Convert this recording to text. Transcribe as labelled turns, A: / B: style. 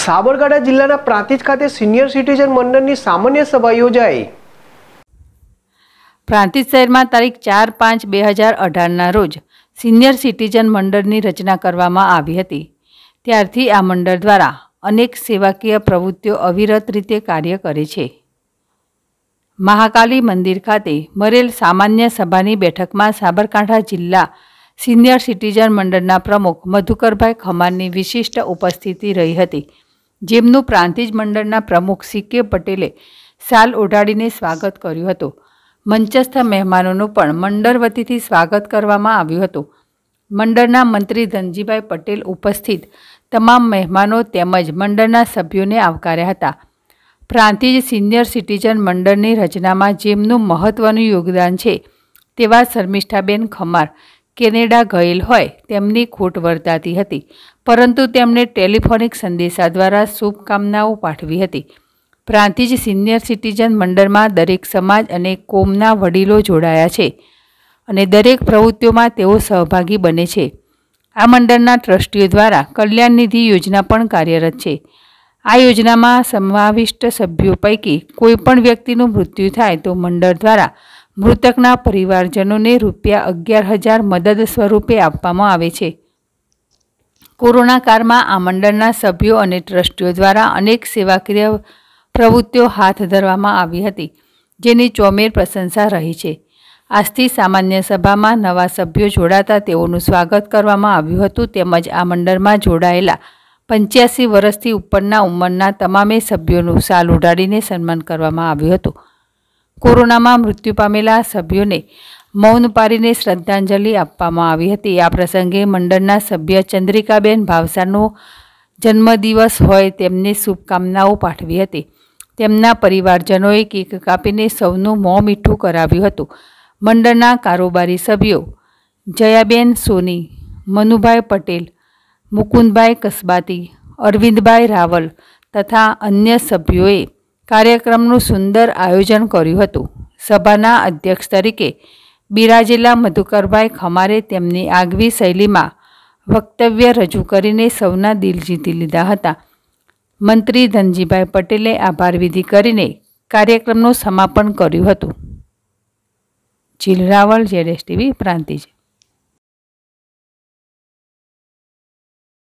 A: સાબરકાંઠા જિલ્લાના પ્રાંતિજ ખાતે senior citizen મંડળની સામાન્ય સભા યોજાઈ પ્રાંતિજ શહેરમાં તારીખ ચાર પાંચ બે હજાર અઢારના રોજ સિનિયર સિટીઝન મંડળની રચના કરવામાં આવી હતી ત્યારથી આ મંડળ દ્વારા અનેક સેવાકીય પ્રવૃત્તિઓ અવિરત રીતે કાર્ય કરે છે મહાકાલી મંદિર ખાતે મરેલ સામાન્ય સભાની બેઠકમાં સાબરકાંઠા જિલ્લા સિનિયર સિટીઝન મંડળના પ્રમુખ મધુકરભાઈ ખમાનની વિશિષ્ટ ઉપસ્થિતિ રહી હતી જેમનું પ્રાંતિજ મંડળના પ્રમુખ સી કે પટેલે શાલ ઓઢાડીને સ્વાગત કર્યું હતું મંચસ્થ મહેમાનોનું પણ મંડળ વતીથી સ્વાગત કરવામાં આવ્યું હતું મંડળના મંત્રી ધનજીભાઈ પટેલ ઉપસ્થિત તમામ મહેમાનો તેમજ મંડળના સભ્યોને આવકાર્યા હતા પ્રાંતિજ સિનિયર સિટીઝન મંડળની રચનામાં જેમનું મહત્ત્વનું યોગદાન છે તેવા શર્મિષ્ઠાબેન ખમાર કેનેડા ગયેલ હોય તેમની ખોટ વર્તાતી હતી પરંતુ તેમણે ટેલિફોનિક સંદેશા દ્વારા શુભકામનાઓ પાઠવી હતી પ્રાંતિજ સિનિયર સિટીઝન મંડળમાં દરેક સમાજ અને કોમના વડીલો જોડાયા છે અને દરેક પ્રવૃત્તિઓમાં તેઓ સહભાગી બને છે આ મંડળના ટ્રસ્ટીઓ દ્વારા કલ્યાણ નિધિ યોજના પણ કાર્યરત છે આ યોજનામાં સમાવિષ્ટ સભ્યો પૈકી કોઈપણ વ્યક્તિનું મૃત્યુ થાય તો મંડળ દ્વારા મૃતકના પરિવારજનોને રૂપિયા અગિયાર હજાર મદદ સ્વરૂપે આપવામાં આવે છે કોરોનાકાળમાં આ મંડળના સભ્યો અને ટ્રસ્ટીઓ દ્વારા અનેક સેવાકીય પ્રવૃત્તિઓ હાથ ધરવામાં આવી હતી જેની ચોમેર પ્રશંસા રહી છે આજથી સામાન્ય સભામાં નવા સભ્યો જોડાતા તેઓનું સ્વાગત કરવામાં આવ્યું હતું તેમજ આ મંડળમાં જોડાયેલા પંચ્યાસી વર્ષથી ઉપરના ઉંમરના તમામે સભ્યોનું સાલ ઉડાડીને સન્માન કરવામાં આવ્યું હતું કોરોનામાં મૃત્યુ પામેલા સભ્યોને મૌન પારીને શ્રદ્ધાંજલિ આપવામાં આવી હતી આ પ્રસંગે મંડળના સભ્ય ચંદ્રિકાબેન ભાવસાનો જન્મદિવસ હોય તેમને શુભકામનાઓ પાઠવી હતી તેમના પરિવારજનોએ કેક કાપીને સૌનું મોં મીઠું કરાવ્યું હતું મંડળના કારોબારી સભ્યો જયાબેન સોની મનુભાઈ પટેલ મુકુંદભાઈ કસબાતી અરવિંદભાઈ રાવલ તથા અન્ય સભ્યોએ કાર્યક્રમનું સુંદર આયોજન કર્યું હતું સભાના અધ્યક્ષ તરીકે બિરાજેલા મધુકરભાઈ ખમારે તેમની આગવી શૈલીમાં વક્તવ્ય રજૂ કરીને સૌના દિલ જીતી લીધા હતા મંત્રી ધનજીભાઈ પટેલે આભારવિધિ કરીને કાર્યક્રમનું સમાપન કર્યું હતું Jeel Raval Z S TV પ્રાંતિજી